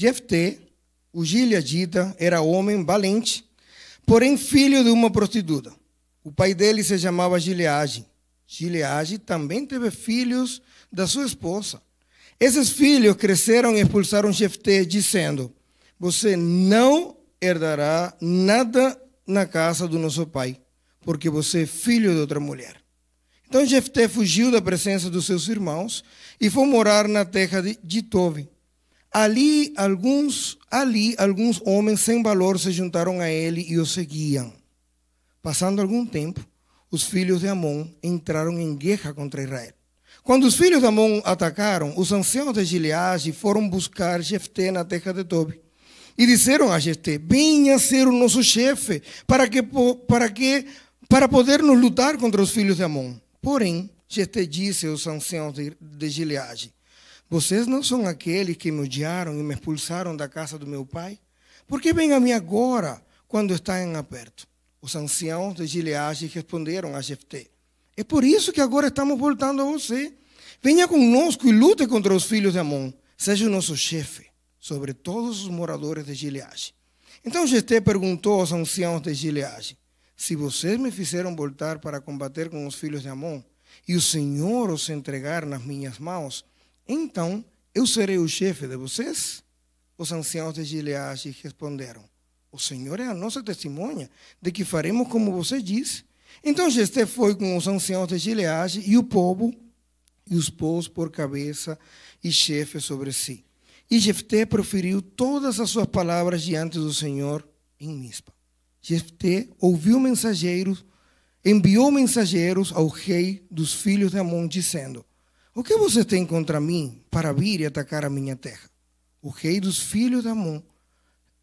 Jefté, o gileadita, era homem valente, porém filho de uma prostituta. O pai dele se chamava Gileage. Gileage também teve filhos da sua esposa. Esses filhos cresceram e expulsaram Jefté, dizendo: Você não herdará nada na casa do nosso pai, porque você é filho de outra mulher. Então Jefté fugiu da presença dos seus irmãos e foi morar na terra de Tove. Ali alguns, ali alguns homens sem valor se juntaram a ele e o seguiam. Passando algum tempo, os filhos de Amon entraram em guerra contra Israel. Quando os filhos de Amon atacaram, os anciãos de Gileade foram buscar Jefté na terra de Tobi. E disseram a Jefté: Venha ser o nosso chefe, para que para que para podermos lutar contra os filhos de Amon. Porém, Jefté disse aos anciãos de, de Gileade: vocês não são aqueles que me odiaram e me expulsaram da casa do meu pai? Por que vêm a mim agora, quando está em aperto? Os anciãos de Gileade responderam a Jefté: É por isso que agora estamos voltando a você. Venha conosco e lute contra os filhos de Amon. Seja o nosso chefe sobre todos os moradores de Gileade. Então Jefté perguntou aos anciãos de Gileade: Se vocês me fizeram voltar para combater com os filhos de Amon, e o Senhor os entregar nas minhas mãos, então, eu serei o chefe de vocês? Os anciãos de Gileade responderam: O Senhor é a nossa testemunha de que faremos como você diz. Então Jessé foi com os anciãos de Gileade e o povo e os pôs por cabeça e chefe sobre si. E Jefté proferiu todas as suas palavras diante do Senhor em Mispa. Jefté ouviu mensageiros, enviou mensageiros ao rei dos filhos de Amon, dizendo: o que você tem contra mim para vir e atacar a minha terra? O rei dos filhos de Amon,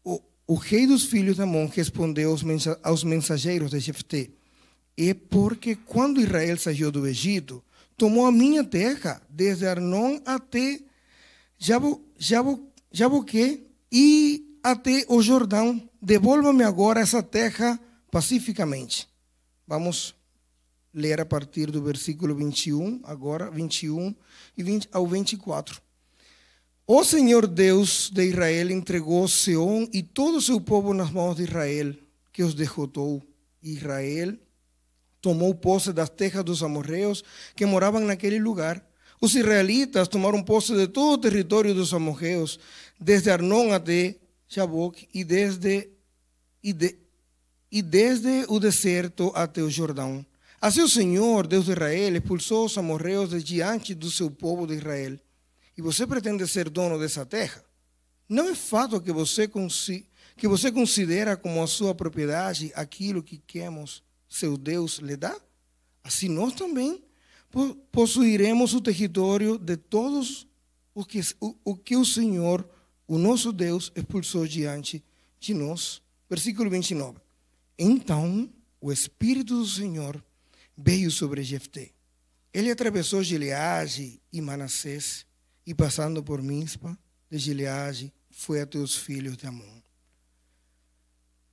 o, o rei dos filhos de Amon respondeu aos, mensa, aos mensageiros de Jefté: É porque quando Israel saiu do Egito, tomou a minha terra, desde Arnon até Jabo, Jaboque e até o Jordão. Devolva-me agora essa terra pacificamente. Vamos ler a partir do versículo 21, agora 21 e 20, ao 24. O Senhor Deus de Israel entregou Seom e todo o seu povo nas mãos de Israel, que os derrotou. Israel tomou posse das terras dos amorreus que moravam naquele lugar. Os israelitas tomaram posse de todo o território dos amorreus, desde Arnon até Jaboc e desde, e, de, e desde o deserto até o Jordão Assim o Senhor, Deus de Israel, expulsou os amorreus de diante do seu povo de Israel. E você pretende ser dono dessa terra? Não é fato que você, que você considera como a sua propriedade aquilo que queremos seu Deus lhe dá? Assim nós também possuiremos o território de todos o que o, o, que o Senhor, o nosso Deus, expulsou diante de nós. Versículo 29. Então o Espírito do Senhor veio sobre Jefté. Ele atravessou Gileade e Manassés, e passando por Mispa, de Gileade, foi até os filhos de Amon.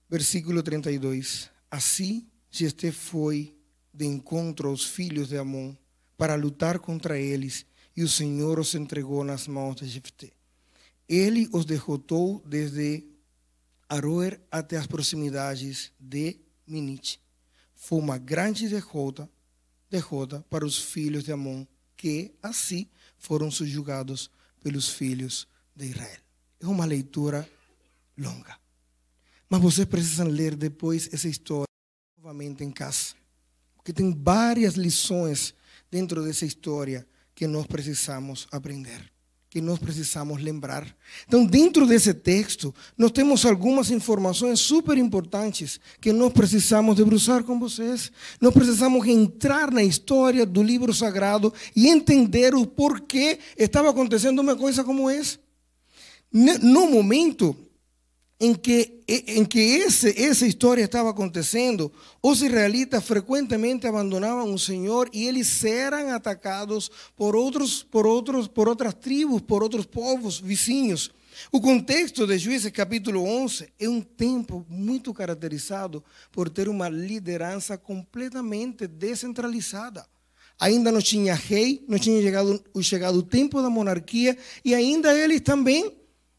Versículo 32. Assim, Jefté foi de encontro aos filhos de Amon para lutar contra eles, e o Senhor os entregou nas mãos de Jefté. Ele os derrotou desde Aroer até as proximidades de Minite foi uma grande derrota, derrota para os filhos de Amon, que assim foram subjugados pelos filhos de Israel. É uma leitura longa. Mas vocês precisam ler depois essa história novamente em casa. Porque tem várias lições dentro dessa história que nós precisamos aprender que nós precisamos lembrar. Então, dentro desse texto, nós temos algumas informações super importantes que nós precisamos debruçar com vocês. Nós precisamos entrar na história do livro sagrado e entender o porquê estava acontecendo uma coisa como essa. No momento em que, em que esse, essa história estava acontecendo, os israelitas frequentemente abandonavam o Senhor e eles eram atacados por outros, por outros, por outras tribos, por outros povos vizinhos. O contexto de Juízes capítulo 11 é um tempo muito caracterizado por ter uma liderança completamente descentralizada. Ainda não tinha rei, não tinha chegado, chegado o tempo da monarquia e ainda eles também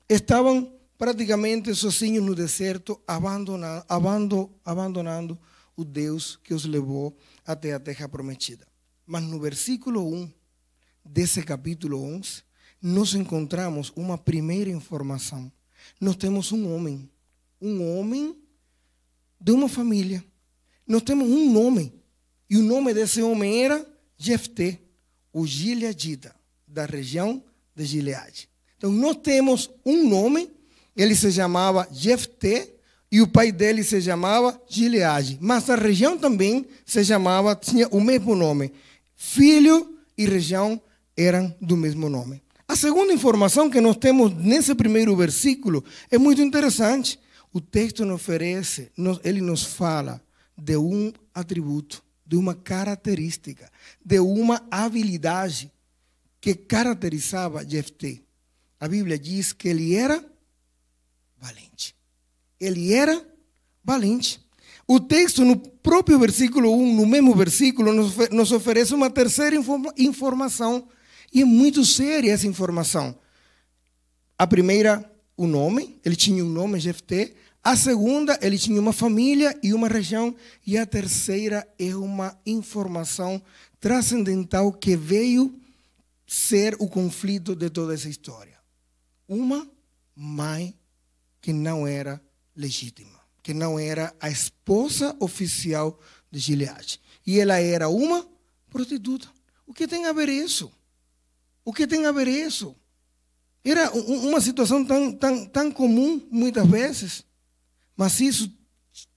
estavam praticamente sozinhos no deserto, abandonando, abandonando o Deus que os levou até a terra prometida. Mas no versículo 1 desse capítulo 11, nós encontramos uma primeira informação. Nós temos um homem, um homem de uma família. Nós temos um nome, e o nome desse homem era Jefté, o gileadita, da região de Gileade. Então, nós temos um nome ele se chamava Jefté e o pai dele se chamava Gileade. Mas a região também se chamava, tinha o mesmo nome. Filho e região eram do mesmo nome. A segunda informação que nós temos nesse primeiro versículo é muito interessante. O texto nos oferece, ele nos fala de um atributo, de uma característica, de uma habilidade que caracterizava Jefté. A Bíblia diz que ele era valente. Ele era valente. O texto, no próprio versículo 1, no mesmo versículo, nos oferece uma terceira informação. E é muito séria essa informação. A primeira, o nome. Ele tinha um nome, Jefté. A segunda, ele tinha uma família e uma região. E a terceira é uma informação transcendental que veio ser o conflito de toda essa história. Uma mãe que não era legítima, que não era a esposa oficial de Gileade. E ela era uma prostituta. O que tem a ver isso? O que tem a ver isso? Era uma situação tão, tão, tão comum muitas vezes, mas isso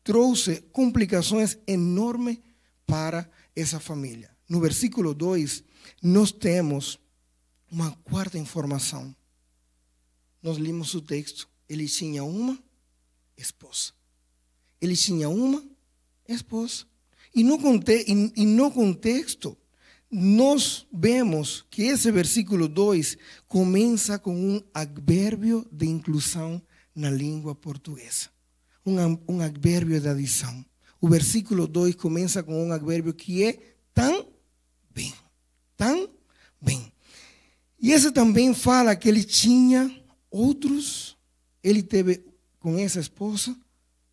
trouxe complicações enormes para essa família. No versículo 2, nós temos uma quarta informação. Nós lemos o texto ele tinha uma esposa. Ele tinha uma esposa. E no, e no contexto, nós vemos que esse versículo 2 começa com um advérbio de inclusão na língua portuguesa. Um, um advérbio de adição. O versículo 2 começa com um advérbio que é tão bem. Tão bem. E esse também fala que ele tinha outros ele teve com essa esposa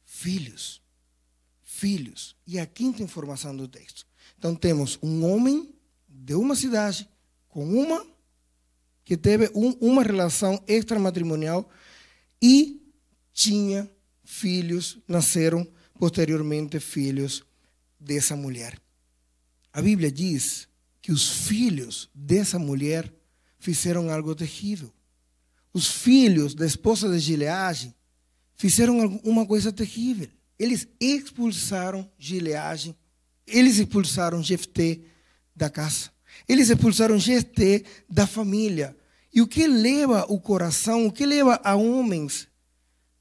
filhos. Filhos. E a quinta informação do texto. Então temos um homem de uma cidade com uma que teve um, uma relação extramatrimonial e tinha filhos, nasceram posteriormente filhos dessa mulher. A Bíblia diz que os filhos dessa mulher fizeram algo terrível os filhos da esposa de Gileage fizeram uma coisa terrível. Eles expulsaram Gileage, eles expulsaram Jefté da casa. Eles expulsaram Jefté da família. E o que leva o coração, o que leva a homens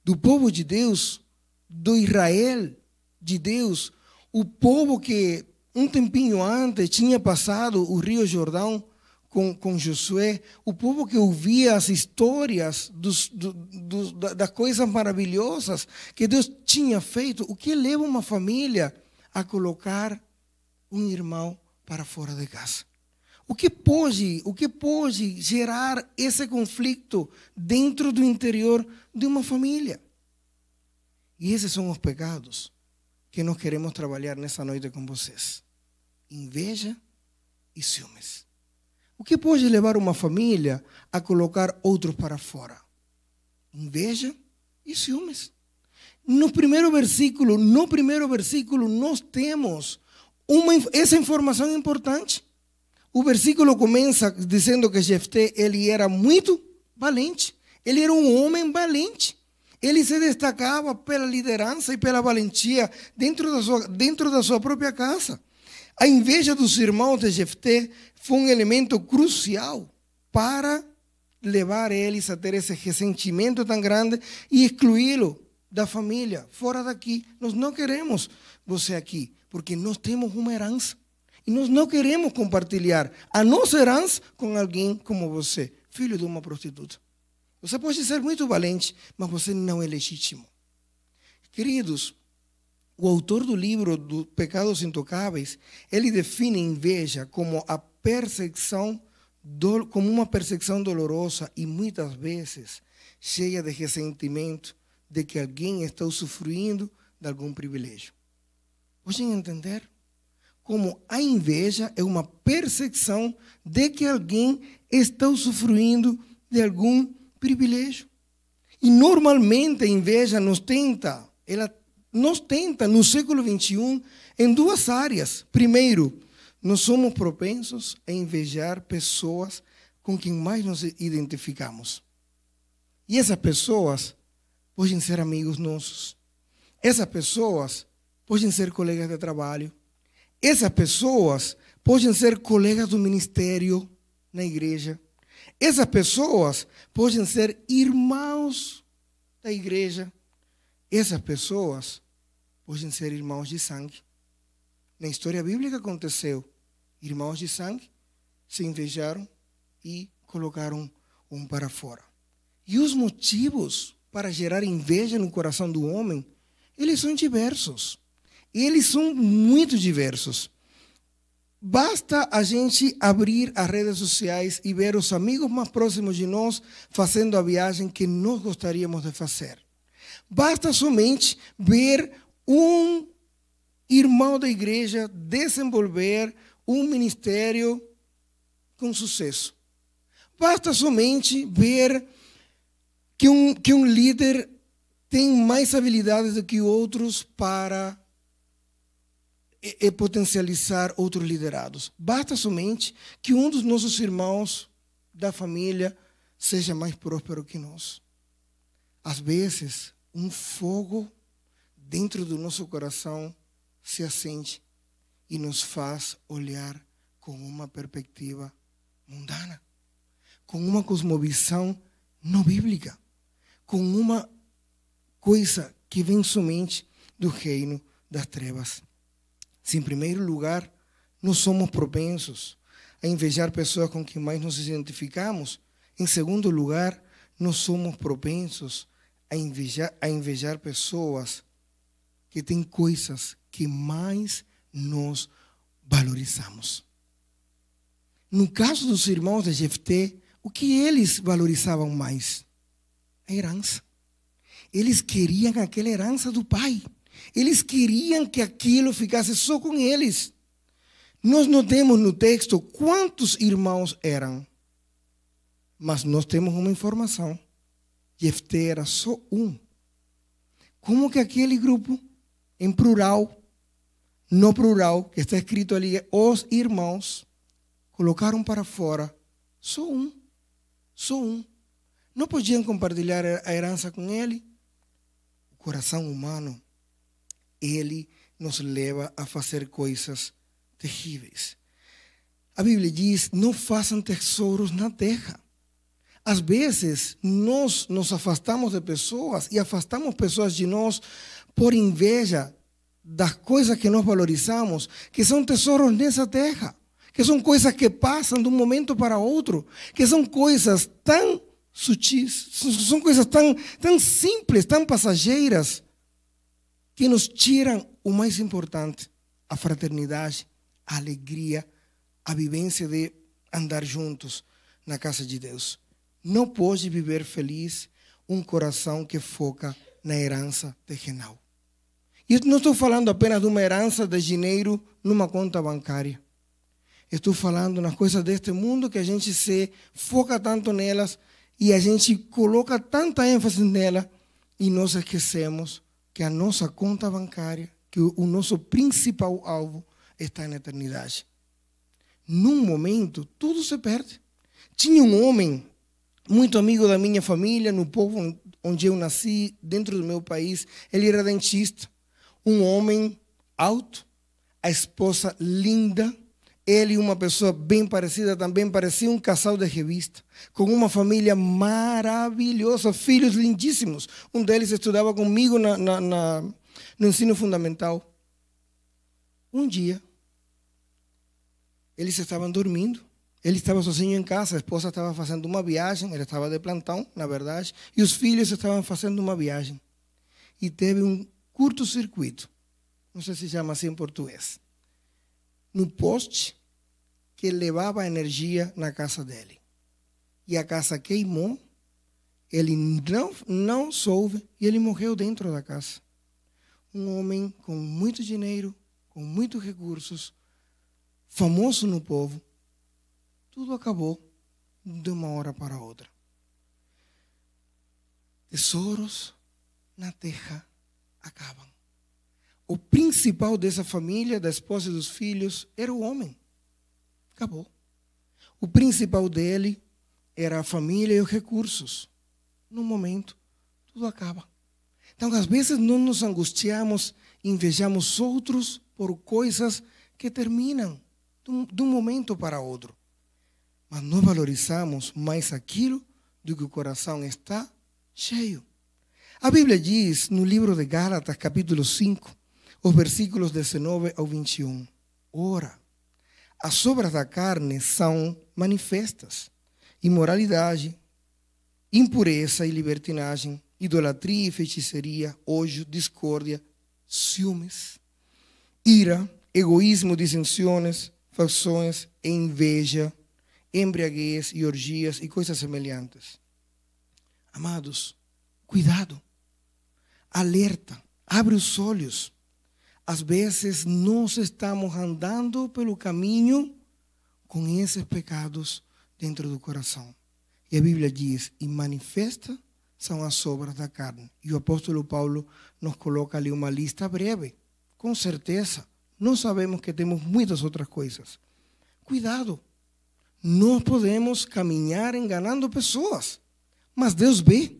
do povo de Deus, do Israel de Deus, o povo que um tempinho antes tinha passado o Rio Jordão, com, com Josué, o povo que ouvia as histórias dos, do, do, das coisas maravilhosas que Deus tinha feito, o que leva uma família a colocar um irmão para fora de casa? O que pode, o que pode gerar esse conflito dentro do interior de uma família? E esses são os pecados que nós queremos trabalhar nessa noite com vocês: inveja e ciúmes. O que pode levar uma família a colocar outros para fora? Inveja e ciúmes. No primeiro versículo, no primeiro versículo, nós temos uma, essa informação importante. O versículo começa dizendo que Jefté, ele era muito valente. Ele era um homem valente. Ele se destacava pela liderança e pela valentia dentro da sua, dentro da sua própria casa. A inveja dos irmãos de Jefté foi um elemento crucial para levar eles a ter esse ressentimento tão grande e excluí-lo da família, fora daqui. Nós não queremos você aqui, porque nós temos uma herança. E nós não queremos compartilhar a nossa herança com alguém como você, filho de uma prostituta. Você pode ser muito valente, mas você não é legítimo. Queridos, o autor do livro do Pecados Intocáveis, ele define inveja como a perseguição como uma perseguição dolorosa e muitas vezes cheia de ressentimento de que alguém está usufruindo de algum privilégio. Podem entender como a inveja é uma percepção de que alguém está usufruindo de algum privilégio. E normalmente a inveja nos tenta, ela nos tenta, no século XXI, em duas áreas. Primeiro, nós somos propensos a invejar pessoas com quem mais nos identificamos. E essas pessoas podem ser amigos nossos. Essas pessoas podem ser colegas de trabalho. Essas pessoas podem ser colegas do ministério na igreja. Essas pessoas podem ser irmãos da igreja. Essas pessoas Podem ser irmãos de sangue. Na história bíblica aconteceu. Irmãos de sangue se invejaram e colocaram um para fora. E os motivos para gerar inveja no coração do homem, eles são diversos. Eles são muito diversos. Basta a gente abrir as redes sociais e ver os amigos mais próximos de nós fazendo a viagem que nós gostaríamos de fazer. Basta somente ver um irmão da igreja desenvolver um ministério com sucesso. Basta somente ver que um, que um líder tem mais habilidades do que outros para e, e potencializar outros liderados. Basta somente que um dos nossos irmãos da família seja mais próspero que nós. Às vezes, um fogo dentro do nosso coração se acende e nos faz olhar com uma perspectiva mundana, com uma cosmovisão não bíblica, com uma coisa que vem somente do reino das trevas. Se, em primeiro lugar, não somos propensos a invejar pessoas com quem mais nos identificamos, em segundo lugar, não somos propensos a invejar, a invejar pessoas que tem coisas que mais nos valorizamos. No caso dos irmãos de Jefté, o que eles valorizavam mais? A herança. Eles queriam aquela herança do pai. Eles queriam que aquilo ficasse só com eles. Nós não temos no texto quantos irmãos eram, mas nós temos uma informação. Jefté era só um. Como que aquele grupo em plural, no plural, que está escrito ali, os irmãos colocaram para fora só um, só um. Não podiam compartilhar a herança com ele. O coração humano, ele nos leva a fazer coisas terríveis. A Bíblia diz: não façam tesouros na terra. Às vezes, nós nos afastamos de pessoas e afastamos pessoas de nós por inveja das coisas que nós valorizamos, que são tesouros nessa terra, que são coisas que passam de um momento para outro, que são coisas tão sutis, são coisas tão, tão simples, tão passageiras, que nos tiram o mais importante, a fraternidade, a alegria, a vivência de andar juntos na casa de Deus. Não pode viver feliz um coração que foca na herança terrenal. E não estou falando apenas de uma herança de dinheiro numa conta bancária. Estou falando nas coisas deste mundo que a gente se foca tanto nelas e a gente coloca tanta ênfase nela e nós esquecemos que a nossa conta bancária, que o nosso principal alvo está na eternidade. Num momento, tudo se perde. Tinha um homem, muito amigo da minha família, no povo onde eu nasci, dentro do meu país, ele era dentista um homem alto, a esposa linda, ele e uma pessoa bem parecida também, parecia um casal de revista, com uma família maravilhosa, filhos lindíssimos. Um deles estudava comigo na, na, na no ensino fundamental. Um dia, eles estavam dormindo, ele estava sozinho em casa, a esposa estava fazendo uma viagem, ele estava de plantão, na verdade, e os filhos estavam fazendo uma viagem. E teve um curto-circuito. Não sei se chama assim em português. No poste que levava energia na casa dele. E a casa queimou. Ele não, não soube e ele morreu dentro da casa. Um homem com muito dinheiro, com muitos recursos, famoso no povo, tudo acabou de uma hora para outra. Tesouros na terra acabam. O principal dessa família, da esposa e dos filhos, era o homem. Acabou. O principal dele era a família e os recursos. No momento, tudo acaba. Então, às vezes, não nos angustiamos, invejamos outros por coisas que terminam de um momento para outro. Mas não valorizamos mais aquilo do que o coração está cheio. A Bíblia diz no livro de Gálatas, capítulo 5, os versículos 19 ao 21. Ora, as obras da carne são manifestas: imoralidade, impureza e libertinagem, idolatria e feitiçaria, ódio, discórdia, ciúmes, ira, egoísmo, dissensões, facções, inveja, embriaguez e orgias e coisas semelhantes. Amados, cuidado. Alerta, abre os olhos. Às vezes nós estamos andando pelo caminho com esses pecados dentro do coração. E a Bíblia diz: e manifesta são as obras da carne. E o apóstolo Paulo nos coloca ali uma lista breve. Com certeza, nós sabemos que temos muitas outras coisas. Cuidado, não podemos caminhar enganando pessoas, mas Deus vê.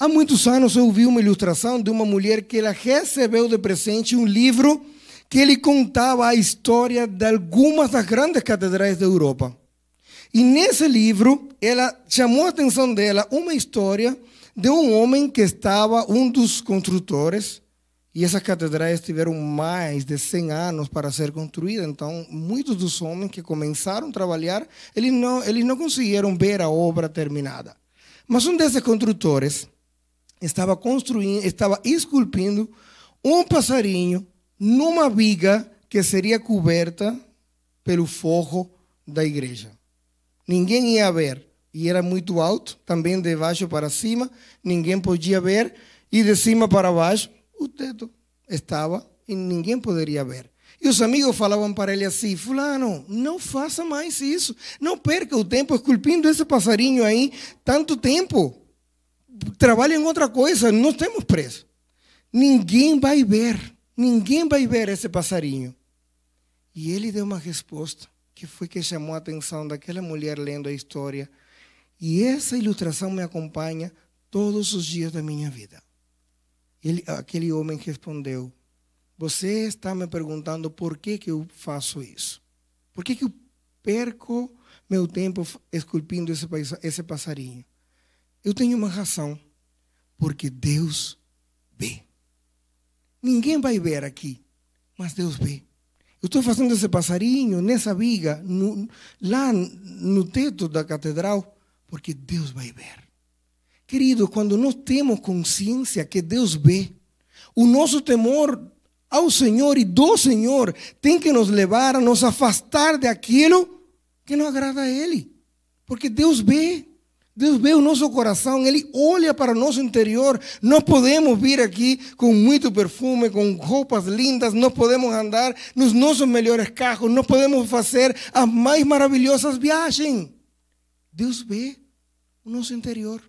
Há muitos anos eu vi uma ilustração de uma mulher que ela recebeu de presente um livro que ele contava a história de algumas das grandes catedrais da Europa. E nesse livro, ela chamou a atenção dela uma história de um homem que estava um dos construtores, e essas catedrais tiveram mais de 100 anos para ser construídas, então muitos dos homens que começaram a trabalhar, eles não, eles não conseguiram ver a obra terminada. Mas um desses construtores, estava construindo, estava esculpindo um passarinho numa viga que seria coberta pelo forro da igreja. Ninguém ia ver, e era muito alto, também de baixo para cima, ninguém podia ver, e de cima para baixo o teto estava e ninguém poderia ver. E os amigos falavam para ele assim: Fulano, não faça mais isso. Não perca o tempo esculpindo esse passarinho aí tanto tempo trabalha em outra coisa, não temos preço. Ninguém vai ver, ninguém vai ver esse passarinho. E ele deu uma resposta que foi que chamou a atenção daquela mulher lendo a história. E essa ilustração me acompanha todos os dias da minha vida. Ele, aquele homem respondeu: Você está me perguntando por que, que eu faço isso? Por que, que eu perco meu tempo esculpindo esse, esse passarinho? Eu tenho uma razão, porque Deus vê. Ninguém vai ver aqui, mas Deus vê. Eu estou fazendo esse passarinho nessa viga, no, lá no teto da catedral, porque Deus vai ver. Querido, quando nós temos consciência que Deus vê, o nosso temor ao Senhor e do Senhor tem que nos levar a nos afastar daquilo que não agrada a Ele. Porque Deus vê. Deus vê o nosso coração, Ele olha para o nosso interior. Nós podemos vir aqui com muito perfume, com roupas lindas, nós podemos andar nos nossos melhores carros, nós podemos fazer as mais maravilhosas viagens. Deus vê o nosso interior.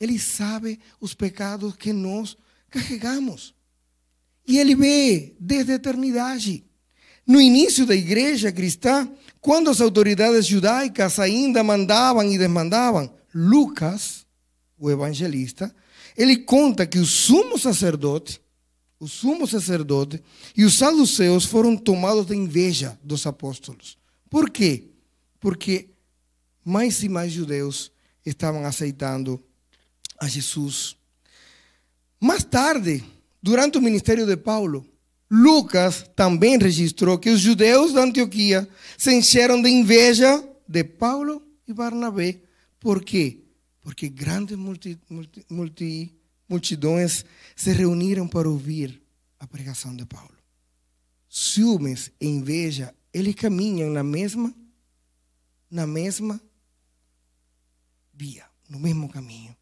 Ele sabe os pecados que nós carregamos. E Ele vê desde a eternidade. No início da igreja cristã, quando as autoridades judaicas ainda mandavam e desmandavam, Lucas, o evangelista, ele conta que o sumo sacerdote, o sumo sacerdote e os saduceus foram tomados de inveja dos apóstolos. Por quê? Porque mais e mais judeus estavam aceitando a Jesus. Mais tarde, durante o ministério de Paulo, Lucas também registrou que os judeus da Antioquia se encheram de inveja de Paulo e Barnabé por quê? Porque grandes multi, multi, multi, multidões se reuniram para ouvir a pregação de Paulo. Ciúmes e inveja, eles caminham na mesma, na mesma via, no mesmo caminho.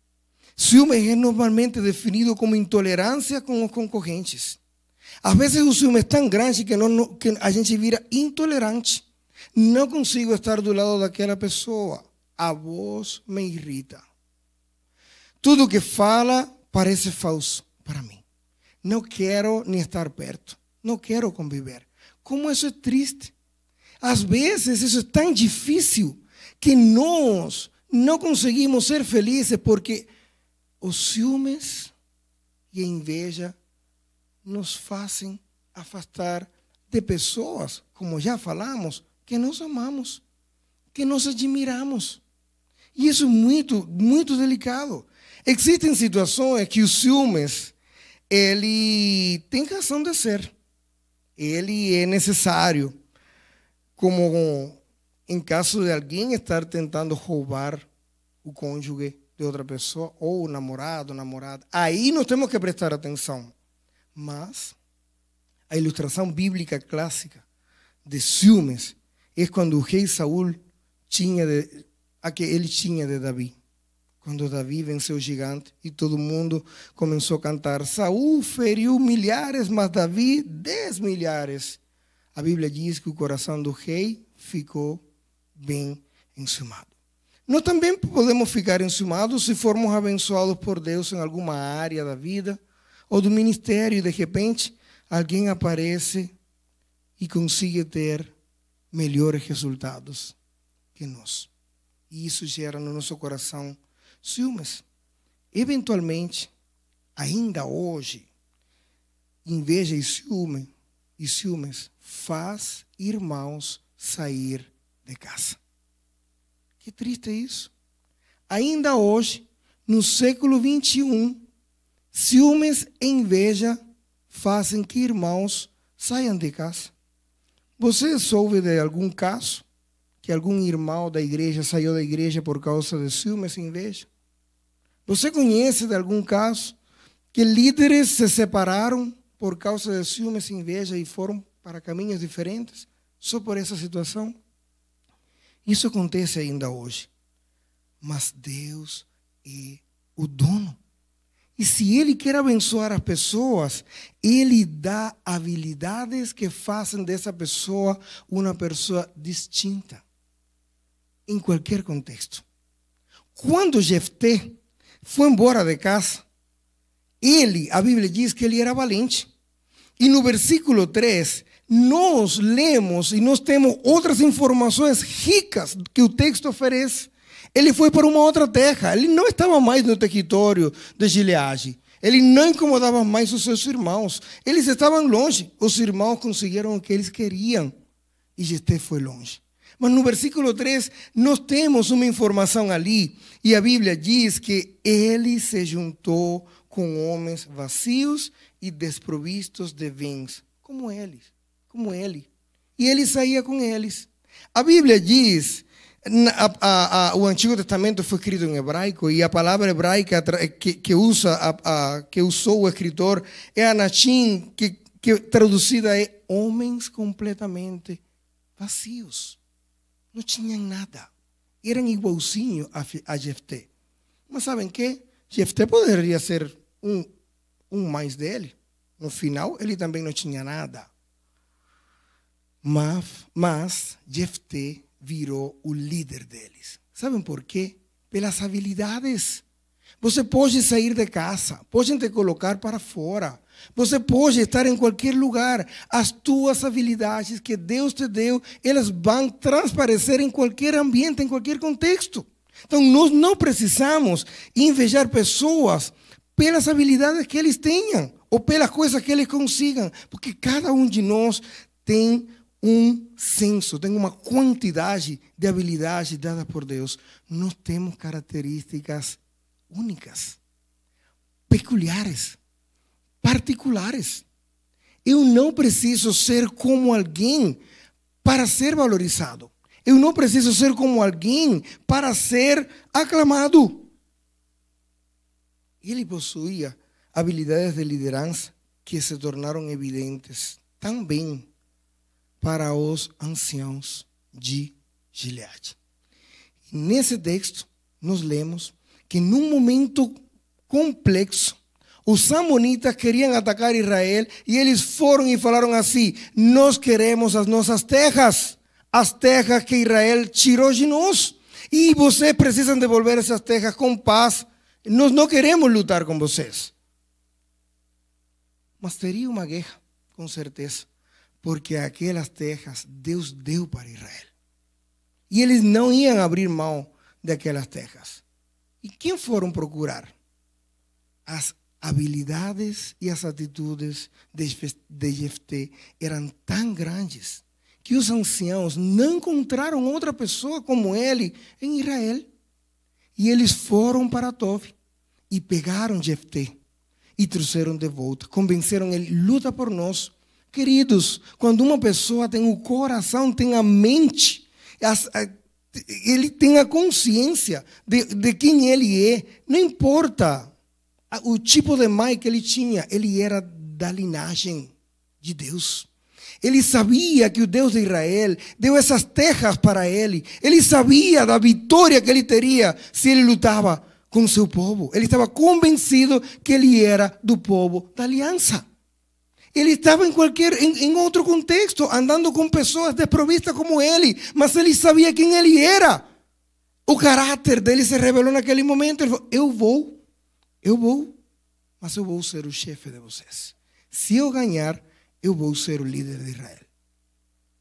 Ciúmes é normalmente definido como intolerância com os concorrentes. Às vezes o ciúme é tão grande que, não, que a gente vira intolerante. Não consigo estar do lado daquela pessoa a voz me irrita. Tudo que fala parece falso para mim. Não quero nem estar perto. Não quero conviver. Como isso é triste. Às vezes isso é tão difícil que nós não conseguimos ser felizes porque os ciúmes e a inveja nos fazem afastar de pessoas, como já falamos, que nós amamos, que nós admiramos. E isso é muito, muito delicado. Existem situações que os ciúmes, ele tem razão de ser. Ele é necessário. Como em caso de alguém estar tentando roubar o cônjuge de outra pessoa, ou o namorado, namorada. Aí nós temos que prestar atenção. Mas a ilustração bíblica clássica de ciúmes é quando o rei Saul tinha de, a que ele tinha de Davi. Quando Davi venceu o gigante e todo mundo começou a cantar, Saúl feriu milhares, mas Davi dez milhares. A Bíblia diz que o coração do rei ficou bem ensumado. Nós também podemos ficar ensumados se formos abençoados por Deus em alguma área da vida ou do ministério e de repente alguém aparece e consegue ter melhores resultados que nós. E isso gera no nosso coração ciúmes. Eventualmente, ainda hoje, inveja e ciúme e ciúmes faz irmãos sair de casa. Que triste é isso. Ainda hoje, no século 21, ciúmes e inveja fazem que irmãos saiam de casa. Você soube de algum caso que algum irmão da igreja saiu da igreja por causa de ciúmes e inveja? Você conhece de algum caso que líderes se separaram por causa de ciúmes e inveja e foram para caminhos diferentes só por essa situação? Isso acontece ainda hoje. Mas Deus é o dono. E se Ele quer abençoar as pessoas, Ele dá habilidades que fazem dessa pessoa uma pessoa distinta em qualquer contexto. Quando Jefté foi embora de casa, ele, a Bíblia diz que ele era valente. E no versículo 3, nós lemos e nós temos outras informações ricas que o texto oferece. Ele foi para uma outra terra, ele não estava mais no território de Gileade. Ele não incomodava mais os seus irmãos. Eles estavam longe. Os irmãos conseguiram o que eles queriam. E Jefté foi longe. Mas no versículo 3, nós temos uma informação ali, e a Bíblia diz que ele se juntou com homens vazios e desprovistos de bens, como eles, como ele. E ele saía com eles. A Bíblia diz a, a, a, o Antigo Testamento foi escrito em hebraico e a palavra hebraica que, que usa, que usou o escritor é anachim, que, que traduzida é homens completamente vazios. Não tinham nada. Eram igualzinhos a, a Jefté. Mas sabem que? Jefté poderia ser um, um mais dele. No final, ele também não tinha nada. Mas, mas Jefté virou o líder deles. Sabem por quê? Pelas habilidades. Você pode sair de casa, pode te colocar para fora, você pode estar em qualquer lugar. As tuas habilidades que Deus te deu, elas vão transparecer em qualquer ambiente, em qualquer contexto. Então, nós não precisamos invejar pessoas pelas habilidades que eles tenham ou pelas coisas que eles consigam, porque cada um de nós tem um senso, tem uma quantidade de habilidades dadas por Deus. Nós temos características únicas, peculiares particulares. Eu não preciso ser como alguém para ser valorizado. Eu não preciso ser como alguém para ser aclamado. Ele possuía habilidades de liderança que se tornaram evidentes também para os anciãos de Gilead. Nesse texto, nós lemos que num momento complexo, os samonitas queriam atacar Israel e eles foram e falaram assim: Nós queremos as nossas terras, as terras que Israel tirou de nós. E vocês precisam devolver essas terras com paz. Nós não queremos lutar com vocês. Mas teria uma guerra, com certeza, porque aquelas terras Deus deu para Israel. E eles não iam abrir mão daquelas terras. E quem foram procurar? As habilidades e as atitudes de Jefté eram tão grandes que os anciãos não encontraram outra pessoa como ele em Israel. E eles foram para Tov e pegaram Jefté e trouxeram de volta. Convenceram ele, luta por nós. Queridos, quando uma pessoa tem o coração, tem a mente, ele tem a consciência de, de quem ele é, não importa ah, o tipo de mãe que ele tinha, ele era da linhagem de Deus. Ele sabia que o Deus de Israel deu essas terras para ele. Ele sabia da vitória que ele teria se ele lutava com seu povo. Ele estava convencido que ele era do povo da aliança. Ele estava em qualquer em, em outro contexto, andando com pessoas desprovistas como ele, mas ele sabia quem ele era. O caráter dele se revelou naquele momento. Ele falou, eu vou eu vou, mas eu vou ser o chefe de vocês. Se eu ganhar, eu vou ser o líder de Israel.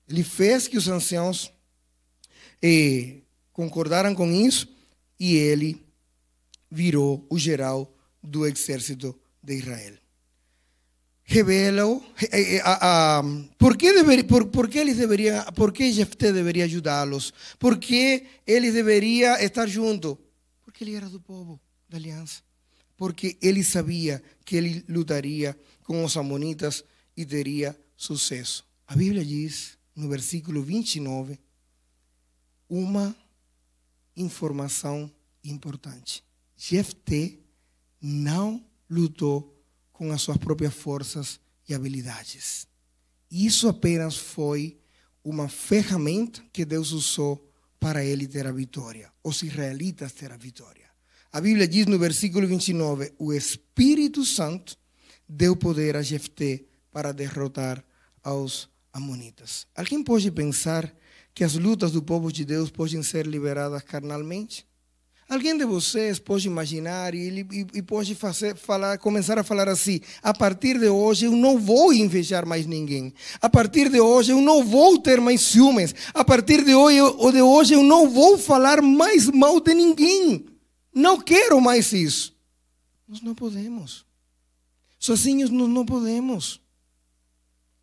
Ele fez que os anciãos eh, concordaram com isso e ele virou o geral do exército de Israel. Revela-o. Eh, eh, eh por, por, por, que eles deveriam, por que Jefté deveria ajudá-los? Por que eles deveria estar junto? Porque ele era do povo da aliança porque ele sabia que ele lutaria com os amonitas e teria sucesso. A Bíblia diz, no versículo 29, uma informação importante. Jefté não lutou com as suas próprias forças e habilidades. Isso apenas foi uma ferramenta que Deus usou para ele ter a vitória, os israelitas ter a vitória. A Bíblia diz no versículo 29: O Espírito Santo deu poder a Jefté para derrotar aos amonitas. Alguém pode pensar que as lutas do povo de Deus podem ser liberadas carnalmente? Alguém de vocês pode imaginar e, e, e pode fazer, falar, começar a falar assim: a partir de hoje eu não vou invejar mais ninguém. A partir de hoje eu não vou ter mais ciúmes. A partir de hoje, ou de hoje eu não vou falar mais mal de ninguém. Não quero mais isso. Nós não podemos. Sozinhos nós não podemos.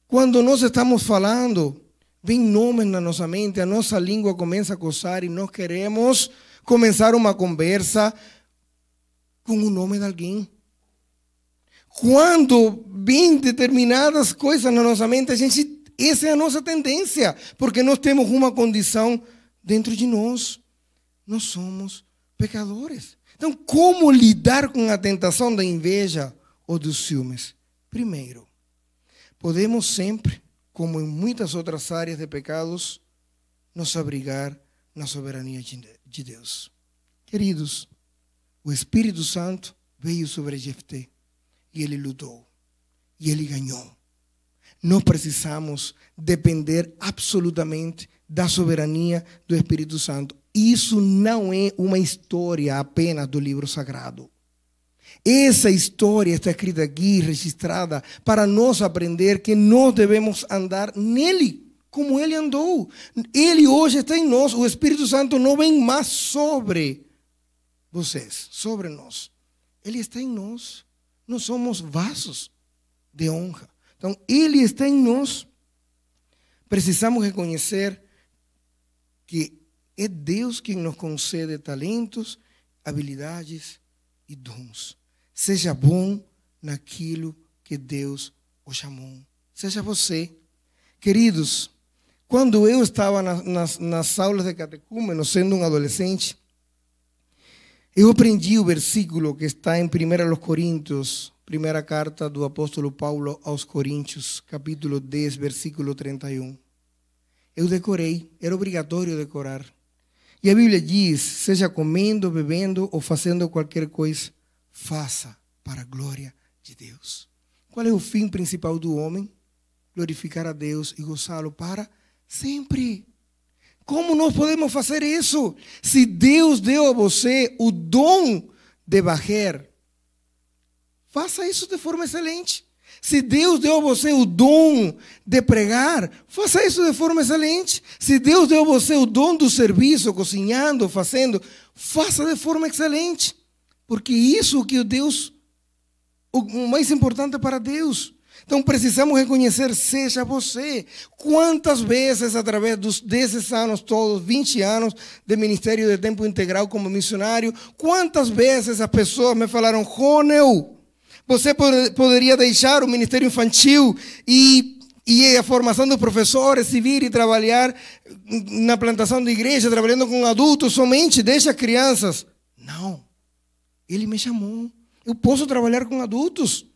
Quando nós estamos falando, vem nomes na nossa mente, a nossa língua começa a coçar e nós queremos começar uma conversa com o nome de alguém. Quando vêm determinadas coisas na nossa mente, a gente, essa é a nossa tendência, porque nós temos uma condição dentro de nós. Nós somos pecadores. Então, como lidar com a tentação da inveja ou dos ciúmes? Primeiro, podemos sempre, como em muitas outras áreas de pecados, nos abrigar na soberania de Deus. Queridos, o Espírito Santo veio sobre Jefté e ele lutou e ele ganhou. Nós precisamos depender absolutamente da soberania do Espírito Santo. Isso não é uma história apenas do livro sagrado. Essa história está escrita aqui, registrada, para nós aprender que nós devemos andar nele, como ele andou. Ele hoje está em nós. O Espírito Santo não vem mais sobre vocês, sobre nós. Ele está em nós. Nós somos vasos de honra. Então, ele está em nós. Precisamos reconhecer que é Deus quem nos concede talentos, habilidades e dons. Seja bom naquilo que Deus o chamou. Seja você. Queridos, quando eu estava nas, nas aulas de catecúmeno, sendo um adolescente, eu aprendi o versículo que está em 1 Coríntios, primeira carta do apóstolo Paulo aos Coríntios, capítulo 10, versículo 31. Eu decorei, era obrigatório decorar. E a Bíblia diz: seja comendo, bebendo ou fazendo qualquer coisa, faça para a glória de Deus. Qual é o fim principal do homem? Glorificar a Deus e gozá-lo para sempre. Como nós podemos fazer isso? Se Deus deu a você o dom de varrer, faça isso de forma excelente. Se Deus deu a você o dom de pregar, faça isso de forma excelente. Se Deus deu a você o dom do serviço, cozinhando, fazendo, faça de forma excelente. Porque isso é que Deus, o mais importante para Deus. Então precisamos reconhecer, seja você, quantas vezes através dos, desses anos todos, 20 anos de ministério de tempo integral como missionário, quantas vezes as pessoas me falaram, Ronel, você poderia deixar o ministério infantil e, e a formação dos professores se vir e trabalhar na plantação de igreja, trabalhando com adultos somente, deixa crianças. Não. Ele me chamou. Eu posso trabalhar com adultos.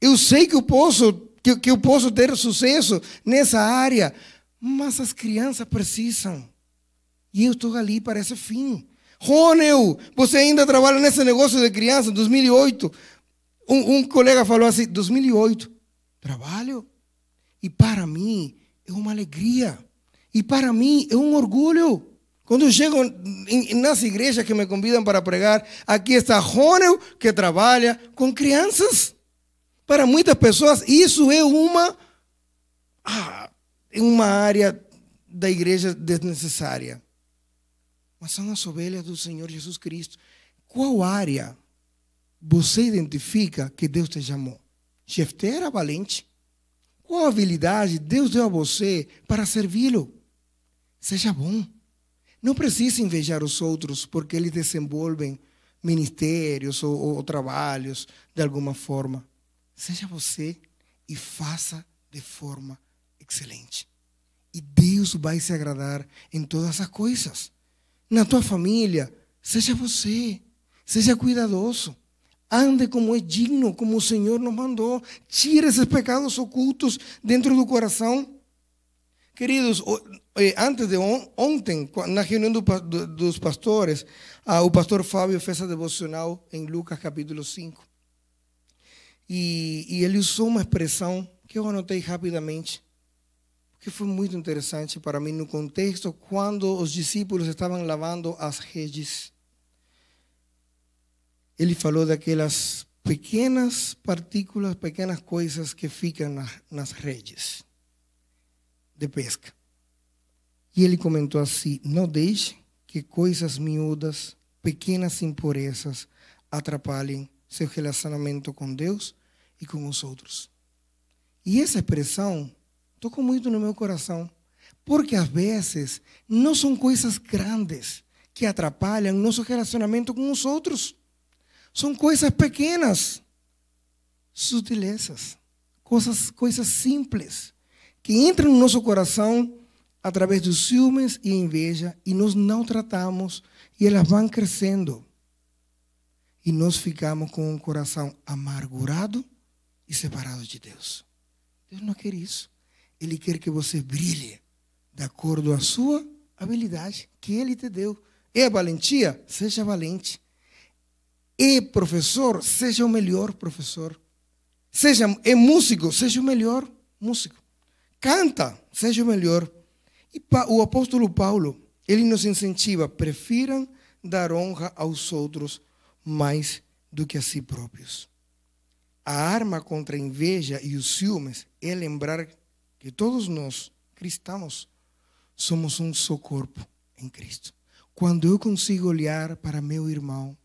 Eu sei que eu posso, que, que eu posso ter sucesso nessa área, mas as crianças precisam. E eu estou ali para esse fim. Ronel, você ainda trabalha nesse negócio de criança, 2008 um, um colega falou assim, 2008, trabalho. E para mim é uma alegria. E para mim é um orgulho. Quando eu chego nas igrejas que me convidam para pregar, aqui está Rônio que trabalha com crianças. Para muitas pessoas, isso é uma, ah, é uma área da igreja desnecessária. Mas são as ovelhas do Senhor Jesus Cristo. Qual área você identifica que Deus te chamou? Jefté era valente. Qual habilidade Deus deu a você para servi-lo? Seja bom. Não precisa invejar os outros porque eles desenvolvem ministérios ou, ou, ou trabalhos de alguma forma. Seja você e faça de forma excelente. E Deus vai se agradar em todas as coisas. Na tua família, seja você, seja cuidadoso. Ande como é digno, como o Senhor nos mandou. Tire esses pecados ocultos dentro do coração. Queridos, eh, antes de ontem, na reunião do, do, dos pastores, ah, o pastor Fábio fez a devocional em Lucas capítulo 5. E, e ele usou uma expressão que eu anotei rapidamente, que foi muito interessante para mim no contexto quando os discípulos estavam lavando as redes ele falou daquelas pequenas partículas, pequenas coisas que ficam na, nas redes de pesca. E ele comentou assim: não deixe que coisas miúdas, pequenas impurezas, atrapalhem seu relacionamento com Deus e com os outros. E essa expressão tocou muito no meu coração, porque às vezes não são coisas grandes que atrapalham nosso relacionamento com os outros. São coisas pequenas, sutilezas, coisas, coisas simples, que entram no nosso coração através dos ciúmes e inveja e nós não tratamos e elas vão crescendo. E nós ficamos com o coração amargurado e separado de Deus. Deus não quer isso. Ele quer que você brilhe de acordo com a sua habilidade que Ele te deu. É a valentia? Seja valente é professor, seja o melhor professor. Seja é músico, seja o melhor músico. Canta, seja o melhor. E o apóstolo Paulo, ele nos incentiva, prefiram dar honra aos outros mais do que a si próprios. A arma contra a inveja e os ciúmes é lembrar que todos nós, cristãos, somos um só corpo em Cristo. Quando eu consigo olhar para meu irmão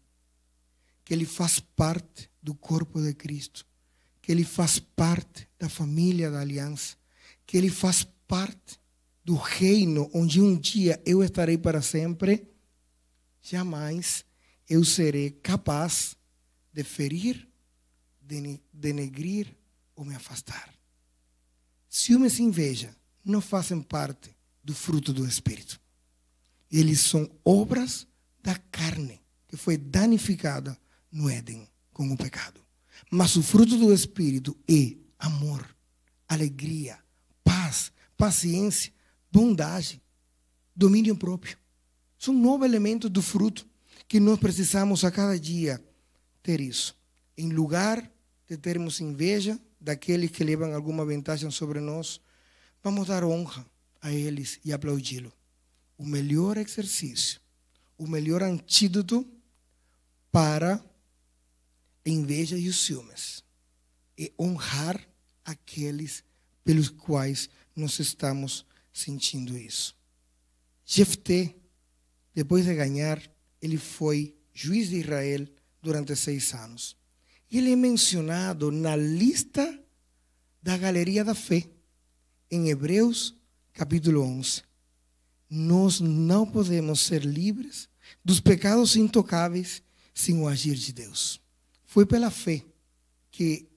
que ele faz parte do corpo de Cristo, que ele faz parte da família da aliança, que ele faz parte do reino onde um dia eu estarei para sempre, jamais eu serei capaz de ferir, denegrir ou me afastar. Ciúmes e inveja não fazem parte do fruto do Espírito. Eles são obras da carne que foi danificada no Éden com o pecado. Mas o fruto do Espírito é amor, alegria, paz, paciência, bondade, domínio próprio. São novos elementos do fruto que nós precisamos a cada dia ter isso. Em lugar de termos inveja daqueles que levam alguma vantagem sobre nós, vamos dar honra a eles e aplaudi-lo. O melhor exercício, o melhor antídoto para a inveja e os ciúmes, e honrar aqueles pelos quais nós estamos sentindo isso. Jefté, depois de ganhar, ele foi juiz de Israel durante seis anos. Ele é mencionado na lista da Galeria da Fé, em Hebreus capítulo 11. Nós não podemos ser livres dos pecados intocáveis sem o agir de Deus. Foi pela fé que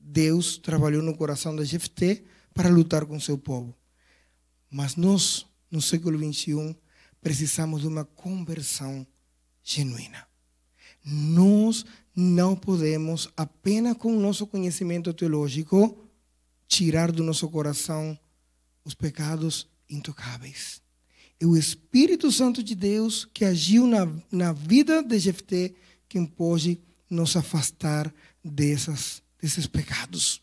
Deus trabalhou no coração da GFT para lutar com seu povo. Mas nós, no século 21, precisamos de uma conversão genuína. Nós não podemos, apenas com o nosso conhecimento teológico, tirar do nosso coração os pecados intocáveis. É o Espírito Santo de Deus que agiu na, na vida de Jefté quem pode nos afastar dessas, desses pecados.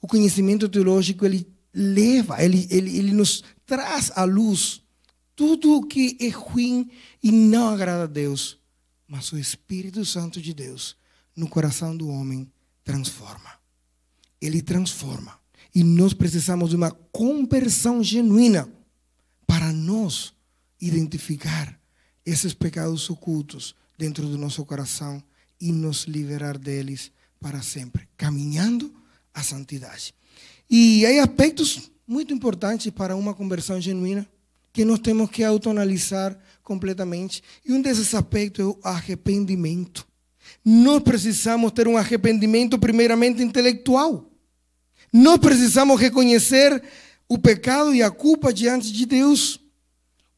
O conhecimento teológico, ele leva, ele, ele, ele nos traz à luz tudo o que é ruim e não agrada a Deus. Mas o Espírito Santo de Deus, no coração do homem, transforma. Ele transforma. E nós precisamos de uma conversão genuína para nós identificar esses pecados ocultos dentro do nosso coração e nos liberar deles para sempre, caminhando à santidade. E há aspectos muito importantes para uma conversão genuína que nós temos que autoanalisar completamente. E um desses aspectos é o arrependimento. Nós precisamos ter um arrependimento, primeiramente intelectual. Nós precisamos reconhecer o pecado e a culpa diante de Deus.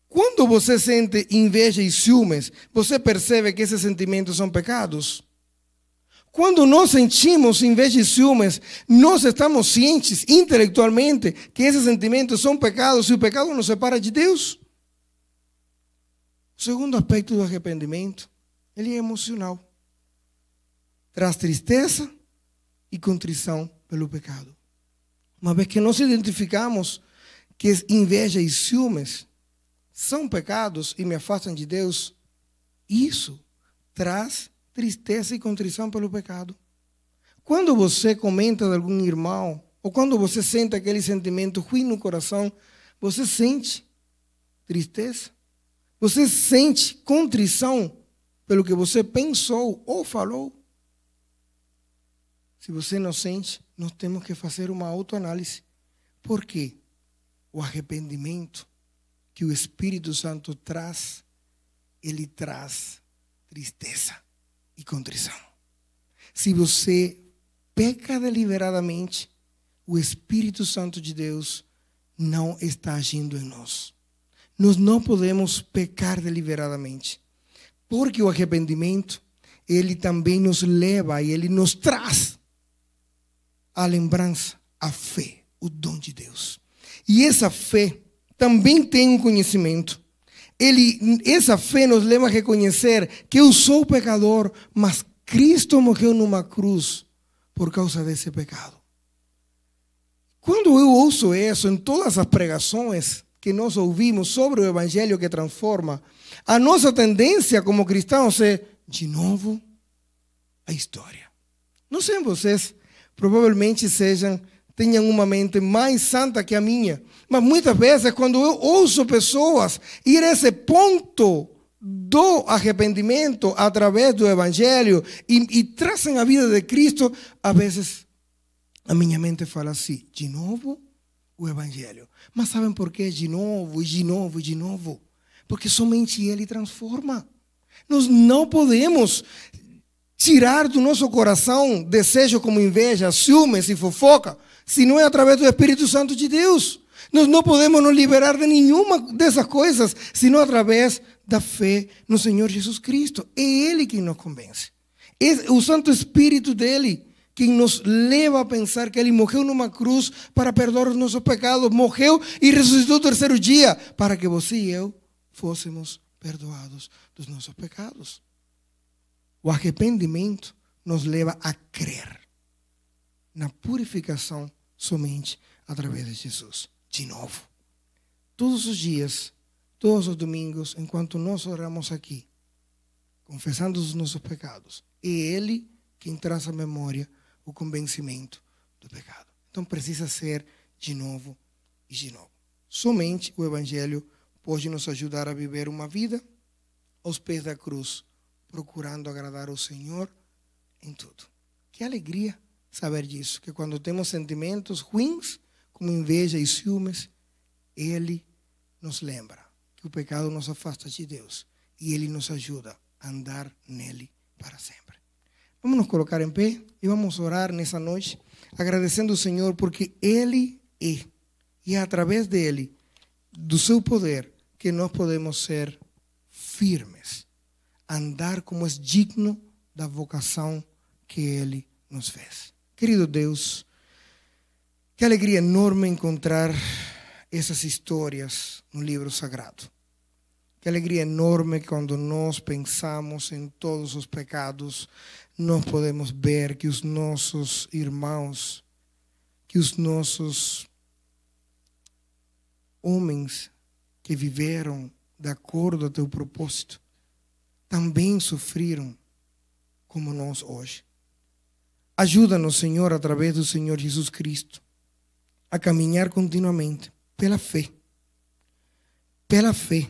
Quando você sente inveja e ciúmes, você percebe que esses sentimentos são pecados? Quando nós sentimos inveja e ciúmes, nós estamos cientes intelectualmente que esses sentimentos são pecados e o pecado nos separa de Deus? O segundo aspecto do arrependimento, ele é emocional. Traz tristeza e contrição pelo pecado. Uma vez que nós identificamos que inveja e ciúmes são pecados e me afastam de Deus, isso traz tristeza e contrição pelo pecado. Quando você comenta de algum irmão, ou quando você sente aquele sentimento ruim no coração, você sente tristeza, você sente contrição pelo que você pensou ou falou. Se você não sente, nós temos que fazer uma autoanálise. Por quê? O arrependimento que o Espírito Santo traz, ele traz tristeza e contrição. Se você peca deliberadamente, o Espírito Santo de Deus não está agindo em nós. Nós não podemos pecar deliberadamente, porque o arrependimento, ele também nos leva e ele nos traz a lembrança, a fé, o dom de Deus. E essa fé também tem um conhecimento. Ele, essa fé nos leva a reconhecer que eu sou pecador, mas Cristo morreu numa cruz por causa desse pecado. Quando eu ouço isso em todas as pregações que nós ouvimos sobre o Evangelho que transforma, a nossa tendência como cristãos é, de novo, a história. Não sei vocês, provavelmente sejam tenham uma mente mais santa que a minha. Mas muitas vezes, quando eu ouço pessoas ir a esse ponto do arrependimento através do Evangelho e, e trazem a vida de Cristo, às vezes a minha mente fala assim: de novo o Evangelho. Mas sabem por quê? De novo, de novo, de novo. Porque somente Ele transforma. Nós não podemos tirar do nosso coração desejos como inveja, ciúmes e fofoca, se não é através do Espírito Santo de Deus. Nós não podemos nos liberar de nenhuma dessas coisas, senão através da fé no Senhor Jesus Cristo. É Ele quem nos convence. É o Santo Espírito dele quem nos leva a pensar que Ele morreu numa cruz para perdoar os nossos pecados, morreu e ressuscitou no terceiro dia para que você e eu fôssemos perdoados dos nossos pecados. O arrependimento nos leva a crer na purificação somente através de Jesus. De novo. Todos os dias, todos os domingos, enquanto nós oramos aqui, confessando os nossos pecados, é Ele quem traz à memória o convencimento do pecado. Então precisa ser de novo e de novo. Somente o Evangelho pode nos ajudar a viver uma vida aos pés da cruz, procurando agradar o Senhor em tudo. Que alegria! saber disso, que quando temos sentimentos ruins, como inveja e ciúmes, ele nos lembra que o pecado nos afasta de Deus e ele nos ajuda a andar nele para sempre. Vamos nos colocar em pé e vamos orar nessa noite, agradecendo o Senhor porque ele é e é através dele, do seu poder, que nós podemos ser firmes, andar como é digno da vocação que ele nos fez. Querido Deus, que alegria enorme encontrar essas histórias no livro sagrado. Que alegria enorme quando nós pensamos em todos os pecados, nós podemos ver que os nossos irmãos, que os nossos homens que viveram de acordo a teu propósito, também sofreram como nós hoje. Ajuda-nos, Senhor, através do Senhor Jesus Cristo, a caminhar continuamente pela fé. Pela fé.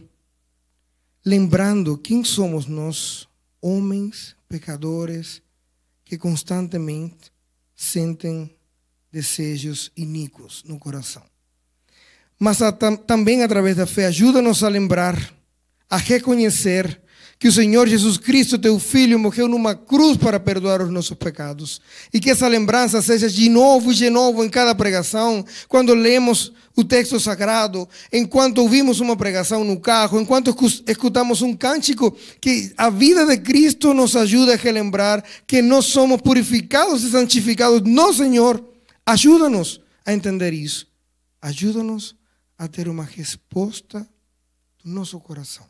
Lembrando quem somos nós, homens pecadores que constantemente sentem desejos iníquos no coração. Mas a, tam, também através da fé, ajuda-nos a lembrar, a reconhecer que o Senhor Jesus Cristo, teu Filho, morreu numa cruz para perdoar os nossos pecados. E que essa lembrança seja de novo e de novo em cada pregação, quando lemos o texto sagrado, enquanto ouvimos uma pregação no carro, enquanto escutamos um cântico, que a vida de Cristo nos ajuda a relembrar que nós somos purificados e santificados no Senhor. Ajuda-nos a entender isso. Ajuda-nos a ter uma resposta do nosso coração,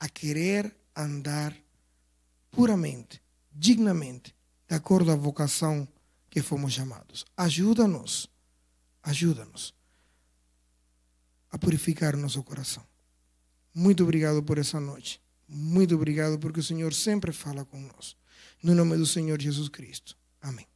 a querer andar puramente, dignamente, de acordo à vocação que fomos chamados. Ajuda-nos, ajuda-nos a purificar nosso coração. Muito obrigado por essa noite. Muito obrigado porque o Senhor sempre fala conosco. No nome do Senhor Jesus Cristo. Amém.